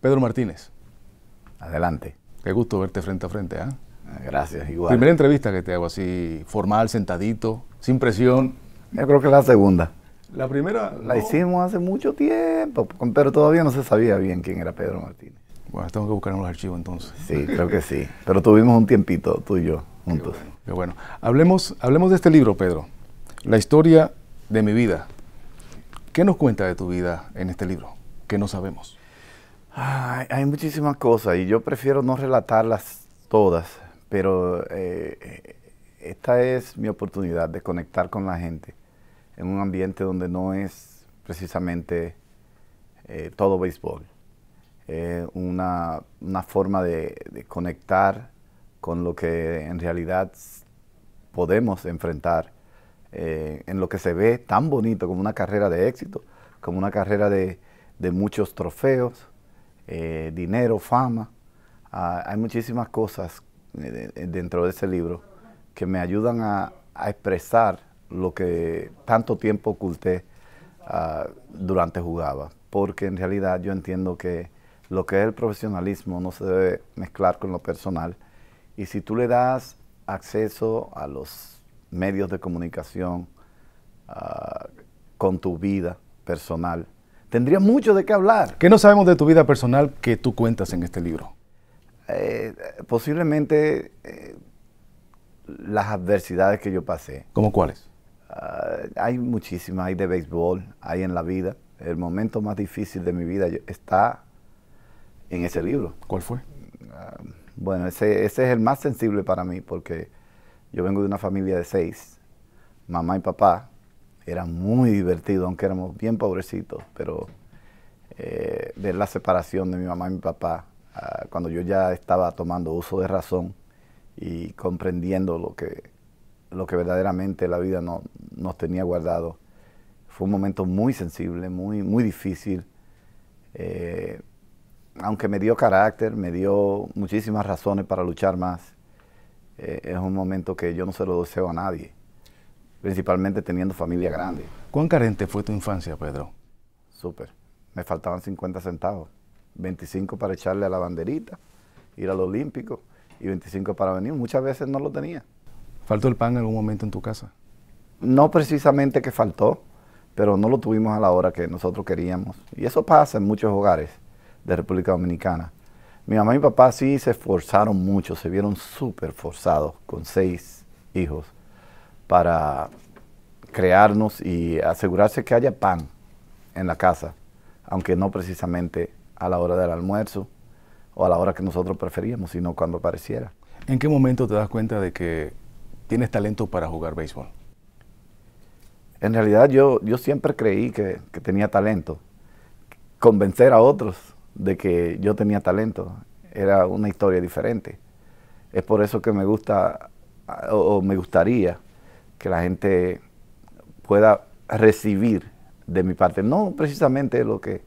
Pedro Martínez. Adelante. Qué gusto verte frente a frente. ¿eh? Gracias, igual. Primera entrevista que te hago así, formal, sentadito, sin presión. Yo creo que la segunda. La primera. La hicimos hace mucho tiempo, pero todavía no se sabía bien quién era Pedro Martínez. Bueno, tengo que buscar en los archivos entonces. Sí, creo que sí. Pero tuvimos un tiempito, tú y yo, juntos. bueno. Hablemos, hablemos de este libro, Pedro. La historia de mi vida. ¿Qué nos cuenta de tu vida en este libro? ¿Qué no sabemos? hay muchísimas cosas y yo prefiero no relatarlas todas, pero eh, esta es mi oportunidad de conectar con la gente en un ambiente donde no es precisamente eh, todo béisbol. Eh, una, forma de, conectar con lo que en realidad podemos enfrentar, eh, en lo que se ve tan bonito como una carrera de éxito, como una carrera de muchos trofeos, eh, dinero, fama. Ah, hay muchísimas cosas eh, eh, dentro de ese libro que me ayudan a, expresar lo que tanto tiempo oculté ah, durante jugaba, porque en realidad yo entiendo que lo que es el profesionalismo no se debe mezclar con lo personal, y si tú le das acceso a los medios de comunicación ah, con tu vida personal, tendría mucho de qué hablar. ¿Qué no sabemos de tu vida personal que tú cuentas en este libro? Eh, posiblemente eh, las adversidades que yo pasé. ¿Cómo cuáles? Ah, hay muchísimas, hay de béisbol, hay en la vida. El momento más difícil de mi vida está en ese libro. ¿Cuál fue? Ah, bueno, ese es el más sensible para mí porque yo vengo de una familia de seis, mamá y papá, era muy divertido, aunque éramos bien pobrecitos, pero eh, ver la separación de mi mamá y mi papá, ah, cuando yo ya estaba tomando uso de razón y comprendiendo lo que, lo que verdaderamente la vida nos tenía guardado, fue un momento muy sensible, muy, muy difícil. Eh, aunque me dio carácter, me dio muchísimas razones para luchar más, eh, es un momento que yo no se lo deseo a nadie principalmente teniendo familia grande. ¿Cuán carente fue tu infancia, Pedro? Súper. Me faltaban 50 centavos, 25 para echarle a la banderita, ir al Olímpico y 25 para venir. Muchas veces no lo tenía. ¿Faltó el pan en algún momento en tu casa? No precisamente que faltó, pero no lo tuvimos a la hora que nosotros queríamos. Y eso pasa en muchos hogares de República Dominicana. Mi mamá y mi papá sí se esforzaron mucho, se vieron súper forzados con seis hijos para crearnos y asegurarse que haya pan en la casa, aunque no precisamente a la hora del almuerzo o a la hora que nosotros preferíamos, sino cuando apareciera. ¿En qué momento te das cuenta de que tienes talento para jugar béisbol? En realidad yo, yo siempre creí que, tenía talento. Convencer a otros de que yo tenía talento era una historia diferente. Es por eso que me gusta o, o me gustaría que la gente pueda recibir de mi parte. No precisamente lo que,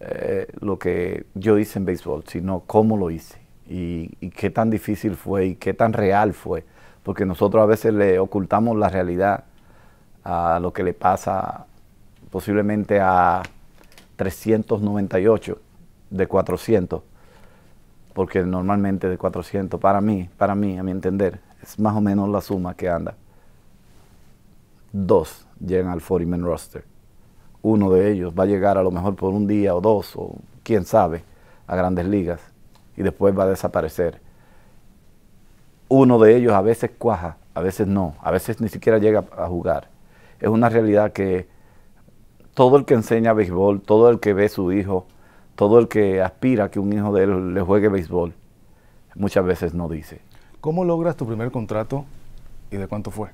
eh, lo que yo hice en béisbol, sino cómo lo hice y, y, qué tan difícil fue y qué tan real fue. Porque nosotros a veces le ocultamos la realidad a lo que le pasa posiblemente a 398 de 400. Porque normalmente de 400, para mí, para mí, a mi entender, es más o menos la suma que anda dos llegan al 40-man roster. Uno de ellos va a llegar a lo mejor por un día o dos, o quién sabe, a grandes ligas, y después va a desaparecer. Uno de ellos a veces cuaja, a veces no, a veces ni siquiera llega a jugar. Es una realidad que todo el que enseña béisbol, todo el que ve a su hijo, todo el que aspira a que un hijo de él le juegue béisbol, muchas veces no dice. ¿Cómo logras tu primer contrato y de cuánto fue?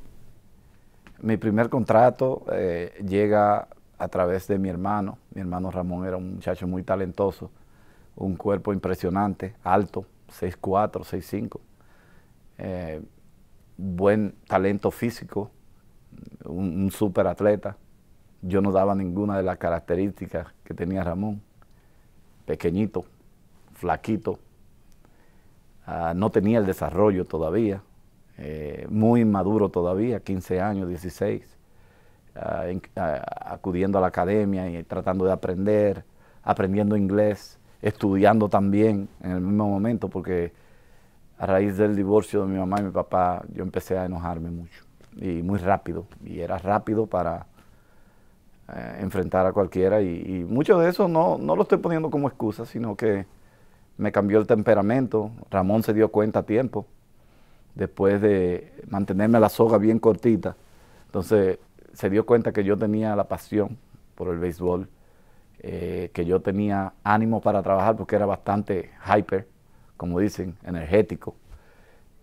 Mi primer contrato eh, llega a través de mi hermano. Mi hermano Ramón era un muchacho muy talentoso, un cuerpo impresionante, alto, 6'4, 6'5, eh, buen talento físico, un, superatleta. atleta. Yo no daba ninguna de las características que tenía Ramón. Pequeñito, flaquito, ah, no tenía el desarrollo todavía, eh, muy maduro todavía, 15 años, 16, ah, ah, acudiendo a la academia y tratando de aprender, aprendiendo inglés, estudiando también en el mismo momento, porque a raíz del divorcio de mi mamá y mi papá, yo empecé a enojarme mucho y muy rápido, y era rápido para eh, enfrentar a cualquiera, y, mucho de eso no, no lo estoy poniendo como excusa, sino que me cambió el temperamento, Ramón se dio cuenta a tiempo, después de mantenerme la soga bien cortita. Entonces se dio cuenta que yo tenía la pasión por el béisbol, eh, que yo tenía ánimo para trabajar porque era bastante hyper, como dicen, energético.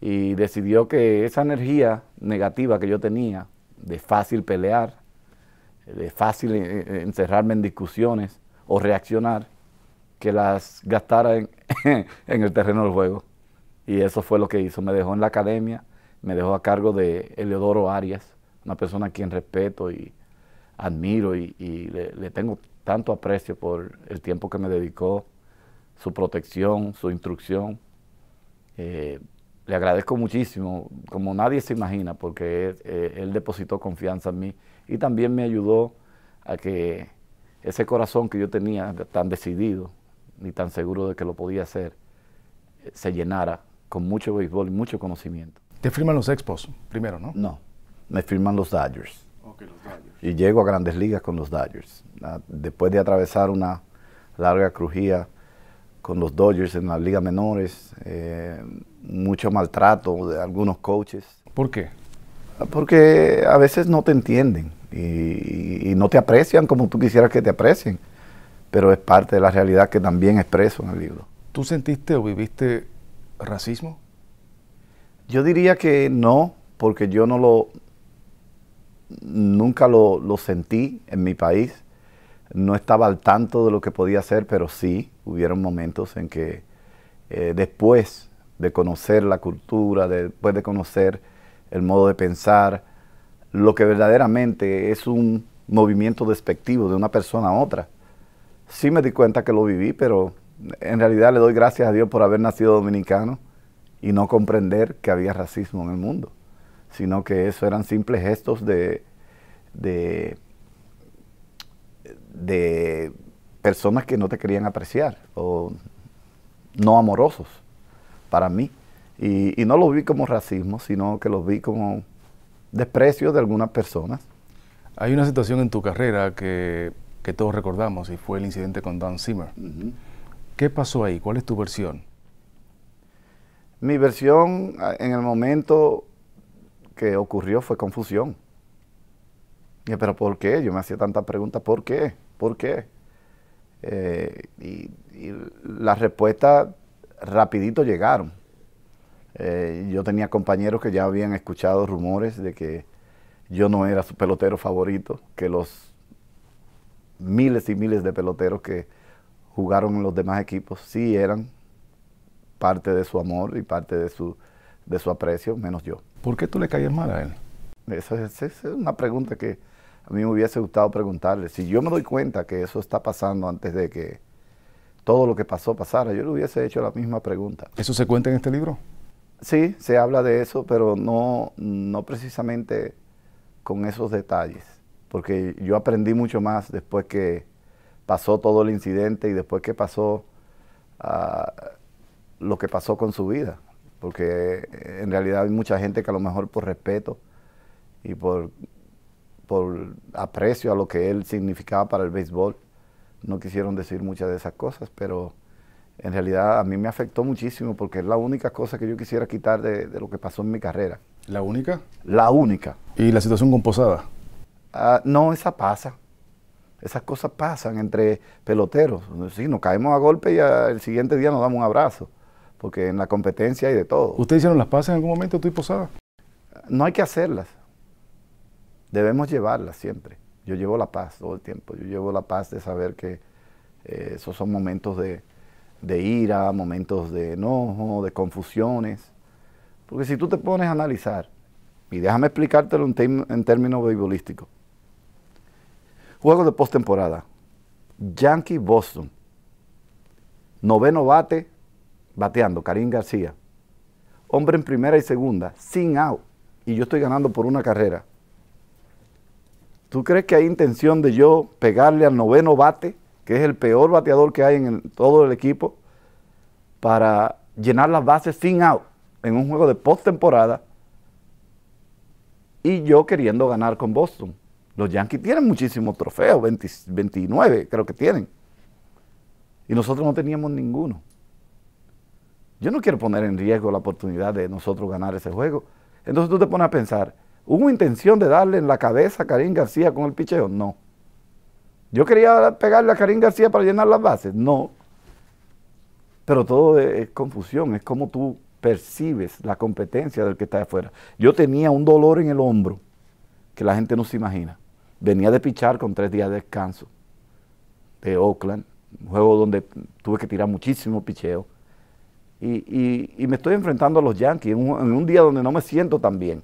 Y decidió que esa energía negativa que yo tenía, de fácil pelear, de fácil eh, eh, encerrarme en discusiones o reaccionar, que las gastara en el terreno del juego. Y eso fue lo que hizo. Me dejó en la academia, me dejó a cargo de Eleodoro Arias, una persona a quien respeto y admiro y, le, tengo tanto aprecio por el tiempo que me dedicó, su protección, su instrucción. Eh, le agradezco muchísimo, como nadie se imagina, porque él, eh, él depositó confianza en mí y también me ayudó a que ese corazón que yo tenía tan decidido ni tan seguro de que lo podía hacer, eh, se llenara con mucho béisbol y mucho conocimiento. ¿Te firman los Expos primero, no? No, me firman los Dodgers. Okay, los Dodgers. Y llego a grandes ligas con los Dodgers. Ah, después de atravesar una larga crujía con los Dodgers en las ligas menores, eh, mucho maltrato de algunos coaches. ¿Por qué? Ah, porque a veces no te entienden y, no te aprecian como tú quisieras que te aprecien, pero es parte de la realidad que también expreso en el libro. ¿Tú sentiste o viviste racismo? Yo diría que no, porque yo no lo, nunca lo, sentí en mi país. No estaba al tanto de lo que podía hacer, pero sí hubieron momentos en que eh, después de conocer la cultura, después de conocer el modo de pensar, lo que verdaderamente es un movimiento despectivo de una persona a otra. Sí me di cuenta que lo viví, pero en realidad le doy gracias a Dios por haber nacido dominicano y no comprender que había racismo en el mundo, sino que eso eran simples gestos de, de, de personas que no te querían apreciar o no amorosos para mí. Y, no lo vi como racismo, sino que lo vi como desprecio de algunas personas. Hay una situación en tu carrera que, que todos recordamos y fue el incidente con Don Zimmer. ¿Qué pasó ahí? ¿Cuál es tu versión? Mi versión en el momento que ocurrió fue confusión. Pero ¿por qué? Yo me hacía tantas preguntas, ¿por qué? ¿Por qué? Eh, y, las respuestas rapidito llegaron. Eh, yo tenía compañeros que ya habían escuchado rumores de que yo no era su pelotero favorito, que los miles y miles de peloteros que, jugaron los demás equipos sí eran parte de su amor y parte de su, de su aprecio, menos yo. ¿Por qué tú le caías mal a él? Esa es, una pregunta que a mí me hubiese gustado preguntarle. Si yo me doy cuenta que eso está pasando antes de que todo lo que pasó pasara, yo le hubiese hecho la misma pregunta. ¿Eso se cuenta en este libro? Sí, se habla de eso, pero no, no precisamente con esos detalles, porque yo aprendí mucho más después que pasó todo el incidente y después que pasó ah, lo que pasó con su vida. Porque eh, en realidad hay mucha gente que a lo mejor por respeto y por, por aprecio a lo que él significaba para el béisbol, no quisieron decir muchas de esas cosas, pero en realidad a mí me afectó muchísimo porque es la única cosa que yo quisiera quitar de, lo que pasó en mi carrera. ¿La única? La única. ¿Y la situación con Posada? Ah, no, esa pasa. Esas cosas pasan entre peloteros. Sí, nos caemos a golpe y el siguiente día nos damos un abrazo, porque en la competencia hay de todo. ¿Ustedes hicieron las pasas en algún momento, tú y Posada? No hay que hacerlas. Debemos llevarlas siempre. Yo llevo la paz todo el tiempo. Yo llevo la paz de saber que eh, esos son momentos de, ira, momentos de enojo, de confusiones. Porque si tú te pones a analizar, y déjame explicártelo en, términos beibolísticos. Juego de postemporada. Yankee Boston. Noveno bate, bateando, Karim García. Hombre en primera y segunda, sin out. Y yo estoy ganando por una carrera. ¿Tú crees que hay intención de yo pegarle al noveno bate, que es el peor bateador que hay en todo el equipo, para llenar las bases sin out en un juego de postemporada? Y yo queriendo ganar con Boston. Los Yankees tienen muchísimos trofeos, 29 creo que tienen. Y nosotros no teníamos ninguno. Yo no quiero poner en riesgo la oportunidad de nosotros ganar ese juego. Entonces tú te pones a pensar, ¿hubo intención de darle en la cabeza a Karim García con el picheo? No. ¿Yo quería pegarle a Karim García para llenar las bases? No. Pero todo es, es confusión, es como tú percibes la competencia del que está afuera. Yo tenía un dolor en el hombro que la gente no se imagina venía de pichar con tres días de descanso de Oakland, un juego donde tuve que tirar muchísimo picheo. Y, me estoy enfrentando a los Yankees en un, día donde no me siento tan bien.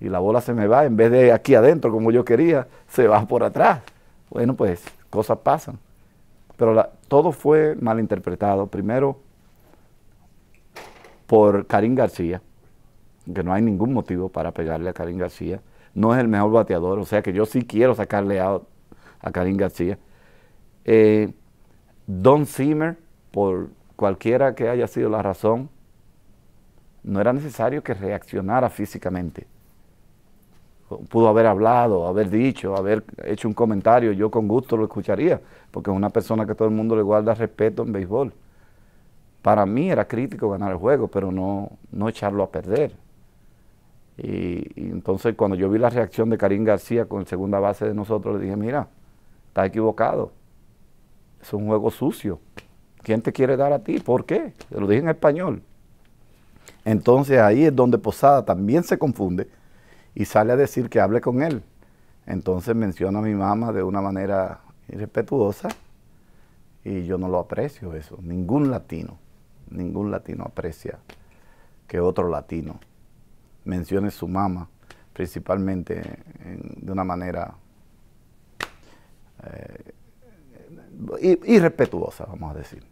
Y la bola se me va, en vez de aquí adentro como yo quería, se va por atrás. Bueno, pues cosas pasan. Pero todo fue malinterpretado. Primero, por Karim García, que no hay ningún motivo para pegarle a Karim García no es el mejor bateador, o sea que yo sí quiero sacarle a Karim García. Eh, Don Zimmer, por cualquiera que haya sido la razón, no era necesario que reaccionara físicamente. Pudo haber hablado, haber dicho, haber hecho un comentario, yo con gusto lo escucharía, porque es una persona que todo el mundo le guarda respeto en béisbol. Para mí era crítico ganar el juego, pero no, no echarlo a perder. Y, entonces cuando yo vi la reacción de Karim García con el segunda base de nosotros, le dije, mira, estás equivocado. Es un juego sucio. ¿Quién te quiere dar a ti? ¿Por qué? Se lo dije en español. Entonces ahí es donde Posada también se confunde y sale a decir que hable con él. Entonces menciona a mi mamá de una manera irrespetuosa y yo no lo aprecio eso. Ningún latino, ningún latino aprecia que otro latino mencione su mamá, principalmente de una manera eh, irrespetuosa, vamos a decir.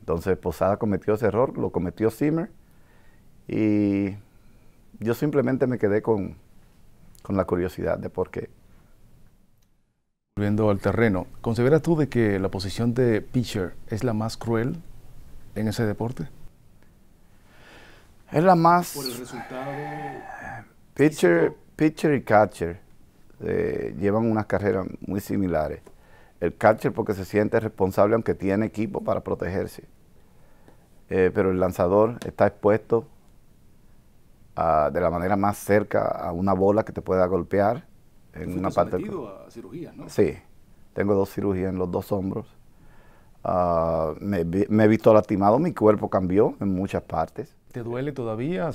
Entonces Posada cometió ese error, lo cometió Zimmer y yo simplemente me quedé con, la curiosidad de por qué. Volviendo al terreno, ¿consideras tú de que la posición de pitcher es la más cruel en ese deporte? Es la más... Por el resultado... Pitcher, y catcher eh, llevan unas carreras muy similares. El catcher porque se siente responsable aunque tiene equipo para protegerse. Eh, pero el lanzador está expuesto ah, de la manera más cerca a una bola que te pueda golpear en una parte. Del... a cirugía, ¿no? Sí, tengo dos cirugías en los dos hombros. Ah, me, me he visto lastimado, mi cuerpo cambió en muchas partes. ¿Te duele todavía?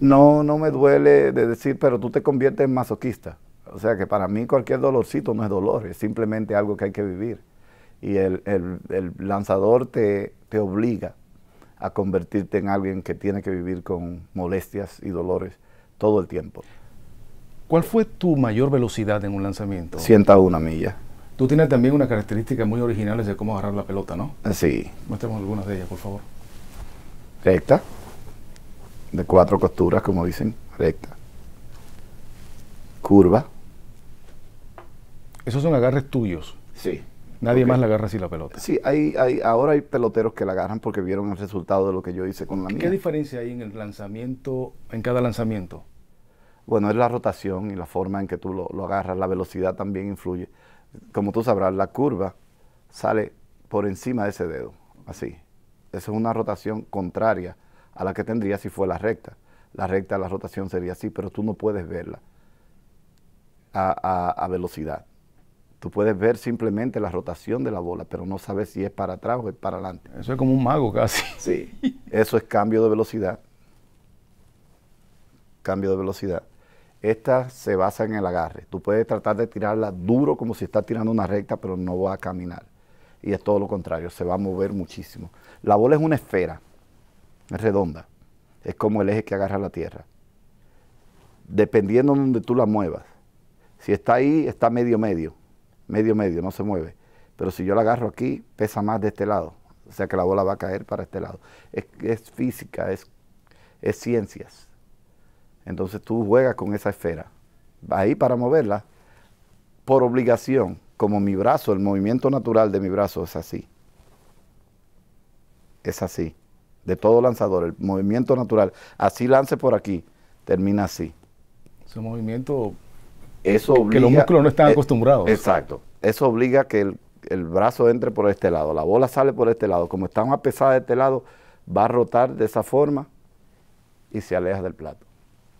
No, no me duele de decir, pero tú te conviertes en masoquista. O sea que para mí cualquier dolorcito no es dolor, es simplemente algo que hay que vivir. Y el, lanzador te, obliga a convertirte en alguien que tiene que vivir con molestias y dolores todo el tiempo. ¿Cuál fue tu mayor velocidad en un lanzamiento? 101 millas. Tú tienes también una característica muy originales de cómo agarrar la pelota, ¿no? Sí. Muéstrame algunas de ellas, por favor. Recta de cuatro costuras, como dicen, recta, curva. Esos son agarres tuyos. Sí. Nadie más la agarra así la pelota. Sí, hay, hay, ahora hay peloteros que la agarran porque vieron el resultado de lo que yo hice con la mía. ¿Qué diferencia hay en el lanzamiento, en cada lanzamiento? Bueno, es la rotación y la forma en que tú lo, lo agarras, la velocidad también influye. Como tú sabrás, la curva sale por encima de ese dedo, así. Esa es una rotación contraria a la que tendría si fue la recta. La recta, la rotación sería así, pero tú no puedes verla a, velocidad. Tú puedes ver simplemente la rotación de la bola, pero no sabes si es para atrás o es para adelante. Eso es como un mago casi. Sí, eso es cambio de velocidad. Cambio de velocidad. Esta se basa en el agarre. Tú puedes tratar de tirarla duro como si estás tirando una recta, pero no va a caminar. Y es todo lo contrario, se va a mover muchísimo. La bola es una esfera es redonda, es como el eje que agarra la Tierra. Dependiendo de donde tú la muevas, si está ahí, está medio medio, medio medio, no se mueve. Pero si yo la agarro aquí, pesa más de este lado, o sea que la bola va a caer para este lado. Es, física, es, es ciencias. Entonces tú juegas con esa esfera. Ahí para moverla, por obligación, como mi brazo, el movimiento natural de mi brazo es así. Es así de todo lanzador, el movimiento natural. Así lance por aquí, termina así. Ese movimiento eso que los músculos no están eh, acostumbrados. exacto. Eso obliga a que el, brazo entre por este lado, la bola sale por este lado. Como está más pesada de este lado, va a rotar de esa forma y se aleja del plato.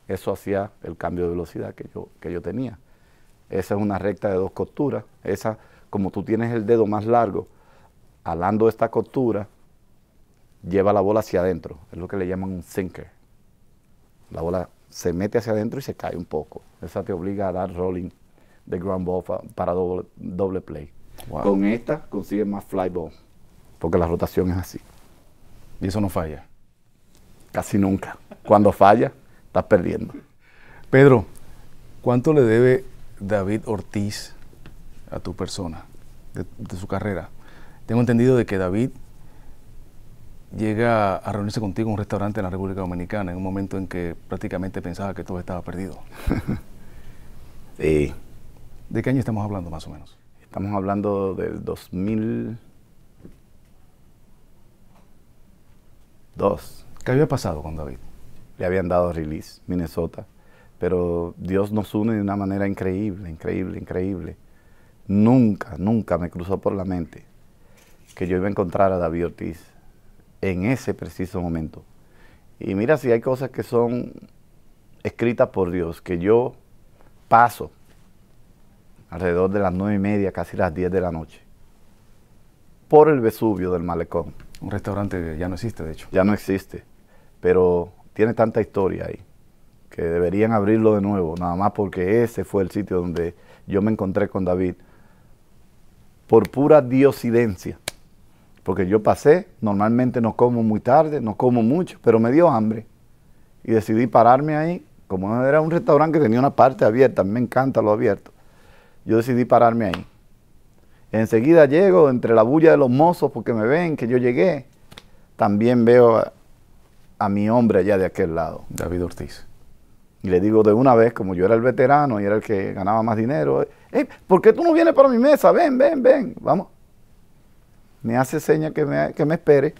Eso hacía el cambio de velocidad que yo, que yo tenía. Esa es una recta de dos costuras. Esa, como tú tienes el dedo más largo, alando esta costura, lleva la bola hacia adentro. Es lo que le llaman un sinker. La bola se mete hacia adentro y se cae un poco. Esa te obliga a dar rolling de ground ball para doble, doble play. Con esta consigues más fly ball, porque la rotación es así. ¿Y eso no falla? Casi nunca. Cuando falla, estás perdiendo. Pedro, ¿cuánto le debe David Ortiz a tu persona, de, de su carrera? Tengo entendido de que David llega a reunirse contigo en un restaurante en la República Dominicana, en un momento en que prácticamente pensaba que todo estaba perdido. sí. ¿De qué año estamos hablando más o menos? Estamos hablando del 2002. ¿Qué había pasado con David? Le habían dado release, Minnesota, pero Dios nos une de una manera increíble, increíble, increíble. Nunca, nunca me cruzó por la mente que yo iba a encontrar a David Ortiz en ese preciso momento. Y mira si hay cosas que son escritas por Dios, que yo paso alrededor de las nueve y media, casi las diez de la noche, por el Vesubio del Malecón. Un restaurante que ya no existe, de hecho. Ya no existe, pero tiene tanta historia ahí, que deberían abrirlo de nuevo, nada más porque ese fue el sitio donde yo me encontré con David, por pura diosidencia. Porque yo pasé, normalmente no como muy tarde, no como mucho, pero me dio hambre. Y decidí pararme ahí, como era un restaurante que tenía una parte abierta, a mí me encanta lo abierto. Yo decidí pararme ahí. Enseguida llego entre la bulla de los mozos porque me ven que yo llegué. También veo a, mi hombre allá de aquel lado. David Ortiz. Y le digo de una vez, como yo era el veterano y era el que ganaba más dinero, porque ¿por qué tú no vienes para mi mesa? Ven, ven, ven, vamos me hace seña que me, que me espere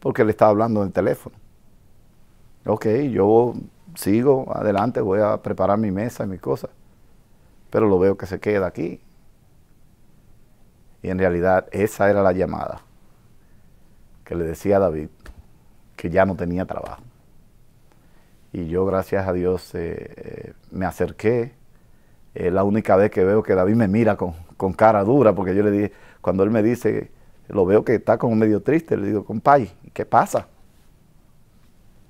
porque le estaba hablando en el teléfono. Ok, yo sigo adelante, voy a preparar mi mesa y mis cosas, pero lo veo que se queda aquí. Y en realidad esa era la llamada que le decía a David que ya no tenía trabajo. Y yo, gracias a Dios, eh, eh, me acerqué. Es la única vez que veo que David me mira con, con cara dura, porque yo le dije, cuando él me dice, lo veo que está como medio triste. Le digo, compadre, ¿qué pasa?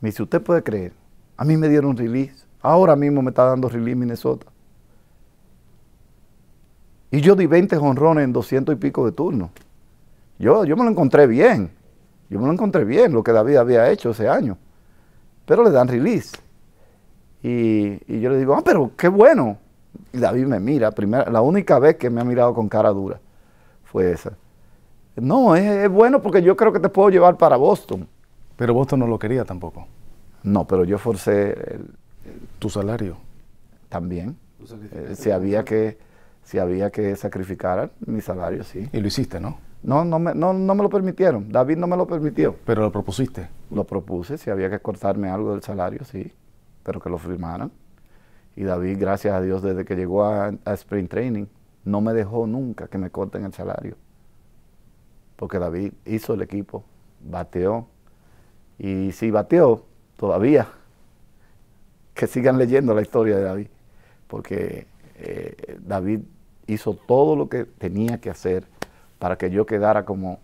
Me dice, ¿usted puede creer? A mí me dieron release. Ahora mismo me está dando release Minnesota. Y yo di 20 jonrones en 200 y pico de turno. Yo, yo me lo encontré bien. Yo me lo encontré bien, lo que David había hecho ese año. Pero le dan release. Y, yo le digo, ah, pero qué bueno. Y David me mira. Primera, la única vez que me ha mirado con cara dura fue esa. No, es, bueno porque yo creo que te puedo llevar para Boston. Pero Boston no lo quería tampoco. No, pero yo forcé... ¿Tu salario? También. Eh, si, había que, si había que sacrificar mi salario, sí. Y lo hiciste, ¿no? No, no me, no, me lo permitieron. David no me lo permitió. ¿Pero lo propusiste? Lo propuse, si había que cortarme algo del salario, sí. Pero que lo firmaran. Y David, gracias a Dios, desde que llegó a Spring Training, no me dejó nunca que me corten el salario porque David hizo el equipo, bateó. Y si bateó, todavía, que sigan leyendo la historia de David, porque eh, David hizo todo lo que tenía que hacer para que yo quedara como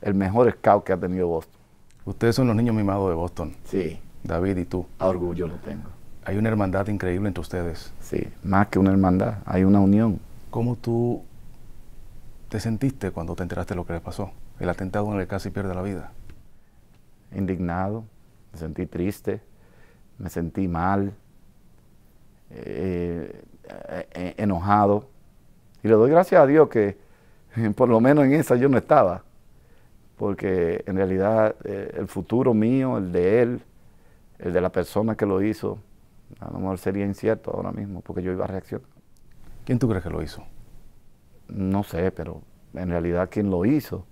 el mejor scout que ha tenido Boston. Ustedes son los niños mimados de Boston. Sí. David y tú. orgullo lo tengo. Hay una hermandad increíble entre ustedes. Sí, más que una hermandad, hay una unión. ¿Cómo tú te sentiste cuando te enteraste de lo que le pasó? El atentado en el que casi pierde la vida. Indignado, me sentí triste, me sentí mal, eh, eh, enojado. Y le doy gracias a Dios que por lo menos en esa yo no estaba, porque en realidad eh, el futuro mío, el de él, el de la persona que lo hizo, a lo mejor sería incierto ahora mismo, porque yo iba a reaccionar. ¿Quién tú crees que lo hizo? no sé, pero en realidad quien lo hizo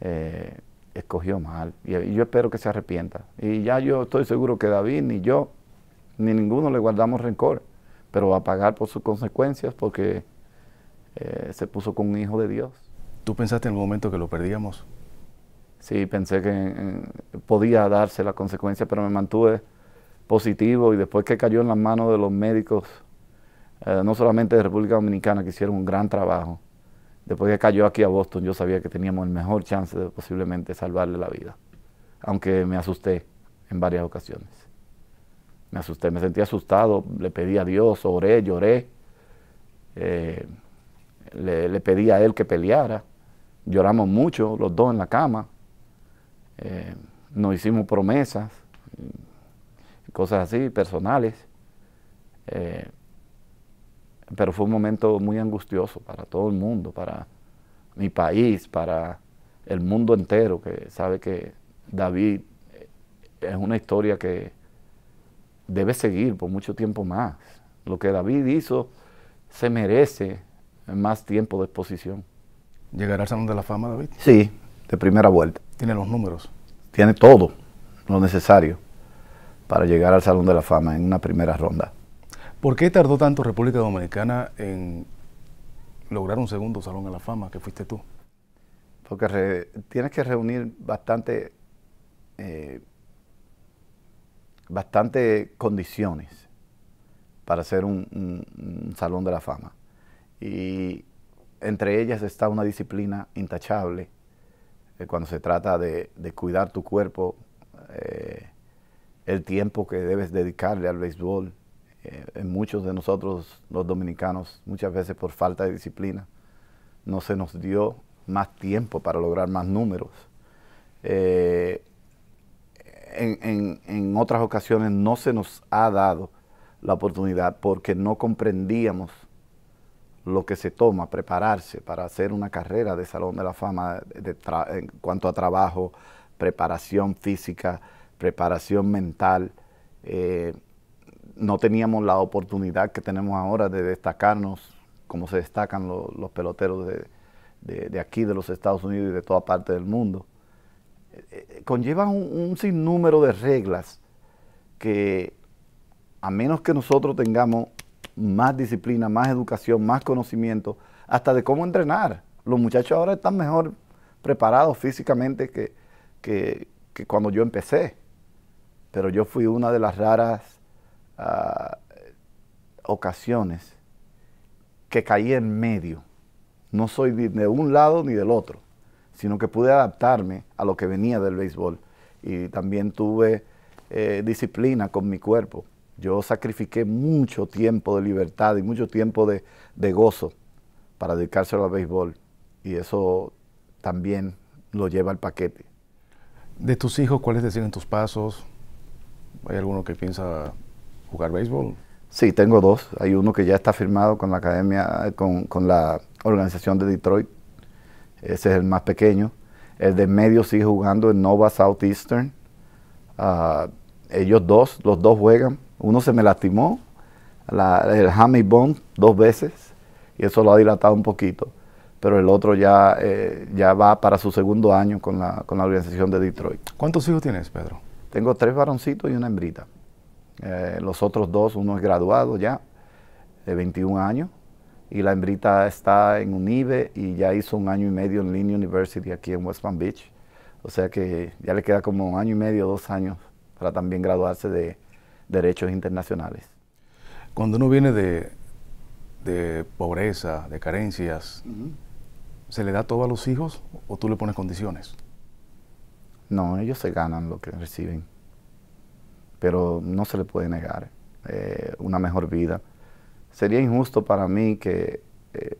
eh, escogió mal. Y, yo espero que se arrepienta. Y ya yo estoy seguro que David, ni yo, ni ninguno le guardamos rencor, pero va a pagar por sus consecuencias porque eh, se puso con un hijo de Dios. ¿Tú pensaste en el momento que lo perdíamos? Sí, pensé que eh, podía darse la consecuencia, pero me mantuve positivo y después que cayó en las manos de los médicos eh, no solamente de República Dominicana, que hicieron un gran trabajo. Después que cayó aquí a Boston, yo sabía que teníamos el mejor chance de posiblemente salvarle la vida, aunque me asusté en varias ocasiones. Me asusté, me sentí asustado, le pedí a Dios, oré, lloré, eh, le, pedí a Él que peleara, lloramos mucho los dos en la cama, eh, nos hicimos promesas, cosas así, personales pero fue un momento muy angustioso para todo el mundo, para mi país, para el mundo entero, que sabe que David eh, es una historia que debe seguir por mucho tiempo más. Lo que David hizo se merece más tiempo de exposición. ¿Llegará al Salón de la Fama, David? Sí, de primera vuelta. ¿Tiene los números? Tiene todo lo necesario para llegar al Salón de la Fama en una primera ronda. ¿Por qué tardó tanto República Dominicana en lograr un segundo Salón de la Fama, que fuiste tú? Porque tienes que reunir bastante, eh, bastante condiciones para hacer un, Salón de la Fama. Y entre ellas está una disciplina intachable eh, cuando se trata de, cuidar tu cuerpo, eh, el tiempo que debes dedicarle al béisbol, eh, muchos de nosotros, los dominicanos, muchas veces por falta de disciplina, no se nos dio más tiempo para lograr más números. Eh, en, otras ocasiones no se nos ha dado la oportunidad porque no comprendíamos lo que se toma, prepararse para hacer una carrera de Salón de la Fama en cuanto a trabajo, preparación física, preparación mental. Eh, no teníamos la oportunidad que tenemos ahora de destacarnos como se destacan los peloteros de, aquí, de los Estados Unidos y de toda parte del mundo. Eh, eh, conlleva un, sinnúmero de reglas que a menos que nosotros tengamos más disciplina, más educación, más conocimiento, hasta de cómo entrenar. Los muchachos ahora están mejor preparados físicamente que, que, que, cuando yo empecé. Pero yo fui una de las raras Ah, ocasiones que caí en medio. No soy de un lado ni del otro, sino que pude adaptarme a lo que venía del béisbol. Y también tuve eh, disciplina con mi cuerpo. Yo sacrifiqué mucho tiempo de libertad y mucho tiempo de, gozo para dedicárselo al béisbol. Y eso también lo lleva al paquete. De tus hijos, ¿cuáles decían tus pasos? ¿Hay alguno que piensa jugar béisbol. Sí, tengo dos. Hay uno que ya está firmado con la academia, con, la organización de Detroit. Ese es el más pequeño. El de medio sigue jugando en Nova Southeastern. Ah, ellos dos, los dos juegan. Uno se me lastimó, el hammy Bond dos veces, y eso lo ha dilatado un poquito. Pero el otro ya, eh, ya va para su segundo año con la, con la organización de Detroit. ¿Cuántos hijos tienes, Pedro? Tengo tres varoncitos y una hembrita. Eh, los otros dos, uno es graduado ya, de 21 años, y la hembrita está en UNIBE y ya hizo un año y medio en Lynn University aquí en West Palm Beach. O sea que ya le queda como un año y medio, dos años para también graduarse de Derechos Internacionales. Cuando uno viene de, de pobreza, de carencias, ¿se le da todo a los hijos o tú le pones condiciones? No, ellos se ganan lo que reciben pero no se le puede negar eh, una mejor vida. Sería injusto para mí que eh,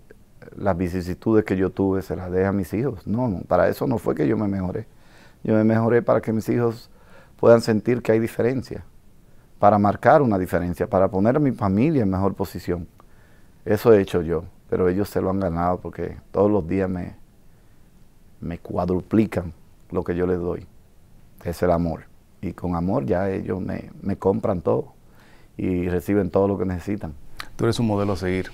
las vicisitudes que yo tuve se las deje a mis hijos. No, no, para eso no fue que yo me mejoré. Yo me mejoré para que mis hijos puedan sentir que hay diferencia, para marcar una diferencia, para poner a mi familia en mejor posición. Eso he hecho yo, pero ellos se lo han ganado porque todos los días me, me cuadruplican lo que yo les doy. Es el amor y con amor ya ellos me, compran todo y reciben todo lo que necesitan. Tú eres un modelo a seguir.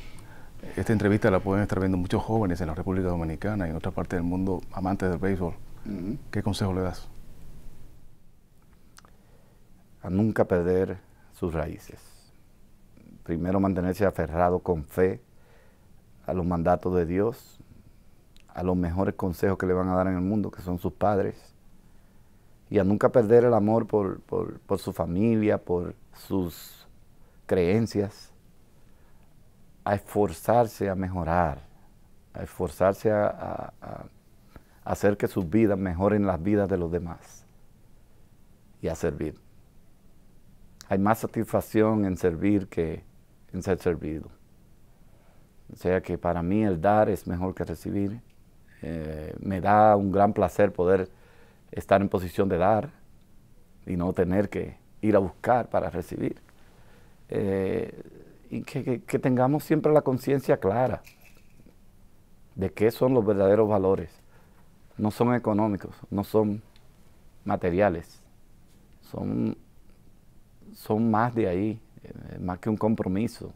Esta entrevista la pueden estar viendo muchos jóvenes en la República Dominicana y en otra parte del mundo amantes del béisbol. ¿Qué consejo le das? A nunca perder sus raíces. Primero mantenerse aferrado con fe a los mandatos de Dios, a los mejores consejos que le van a dar en el mundo, que son sus padres y a nunca perder el amor por, su familia, por sus creencias, a esforzarse a mejorar, a esforzarse a, hacer que sus vidas mejoren las vidas de los demás y a servir. Hay más satisfacción en servir que en ser servido. O sea que para mí el dar es mejor que recibir. Eh, me da un gran placer poder estar en posición de dar y no tener que ir a buscar para recibir. Eh, y que, tengamos siempre la conciencia clara de qué son los verdaderos valores. No son económicos, no son materiales, son, son más de ahí, eh, más que un compromiso.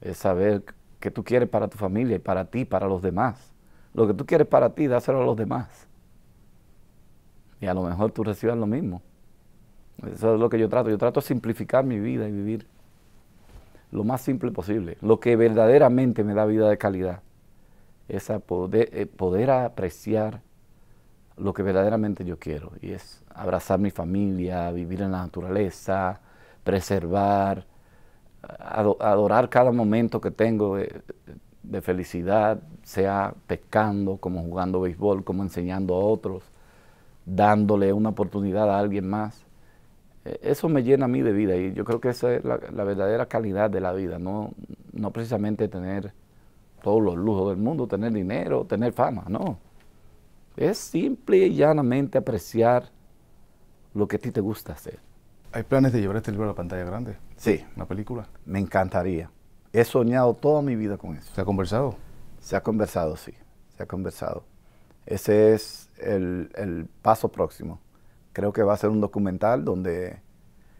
Es saber qué tú quieres para tu familia y para ti, para los demás. Lo que tú quieres para ti, dáselo a los demás y a lo mejor tú recibas lo mismo. Eso es lo que yo trato. Yo trato de simplificar mi vida y vivir lo más simple posible. Lo que verdaderamente me da vida de calidad. es poder, eh, poder apreciar lo que verdaderamente yo quiero. Y es abrazar mi familia, vivir en la naturaleza, preservar, adorar cada momento que tengo de, eh, de felicidad, sea pescando, como jugando béisbol, como enseñando a otros dándole una oportunidad a alguien más. E, eso me llena a mí de vida y yo creo que esa es la, verdadera calidad de la vida, no, no precisamente tener todos los lujos del mundo, tener dinero, tener fama, no. Es simple y llanamente apreciar lo que a ti te gusta hacer. ¿Hay planes de llevar este libro a la pantalla grande? Sí. ¿Una película? Me encantaría. He soñado toda mi vida con eso. ¿Se ha conversado? Se ha conversado, sí. Se ha conversado. Ese es el, paso próximo. Creo que va a ser un documental donde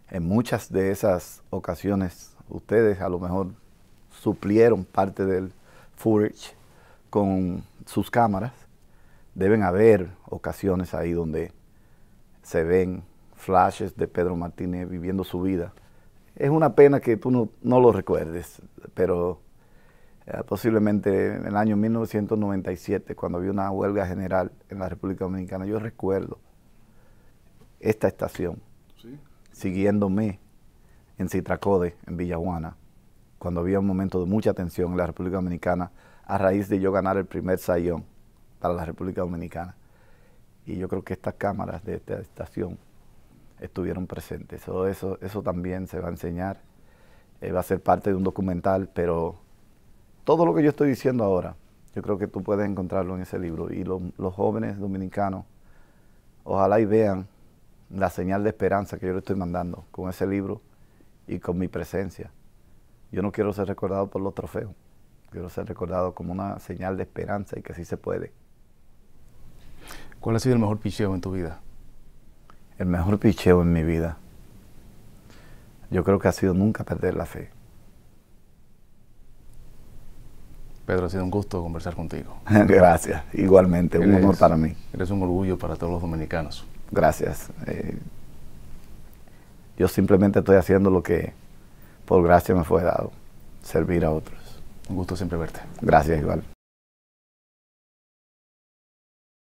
en muchas de esas ocasiones ustedes a lo mejor suplieron parte del footage con sus cámaras. Deben haber ocasiones ahí donde se ven flashes de Pedro Martínez viviendo su vida. Es una pena que tú no lo recuerdes, pero eh, posiblemente en el año 1997, cuando había una huelga general en la República Dominicana, yo recuerdo esta estación siguiéndome en Citracode, en Villajuana, cuando había un momento de mucha tensión en la República Dominicana a raíz de yo ganar el primer sayón para la República Dominicana. Y yo creo que estas cámaras de esta estación estuvieron presentes. Eso, eso, eso también se va a enseñar. Eh, va a ser parte de un documental, pero todo lo que yo estoy diciendo ahora, yo creo que tú puedes encontrarlo en ese libro. Y los jóvenes dominicanos, ojalá y vean la señal de esperanza que yo le estoy mandando con ese libro y con mi presencia. Yo no quiero ser recordado por los trofeos, quiero ser recordado como una señal de esperanza y que así se puede. ¿Cuál ha sido el mejor picheo en tu vida? El mejor picheo en mi vida. Yo creo que ha sido nunca perder la fe. Pedro, ha sido un gusto conversar contigo. Gracias, igualmente, un honor para mí. Eres un orgullo para todos los dominicanos. Gracias. Eh, yo simplemente estoy haciendo lo que por gracia me fue dado, servir a otros. Un gusto siempre verte. Gracias igual.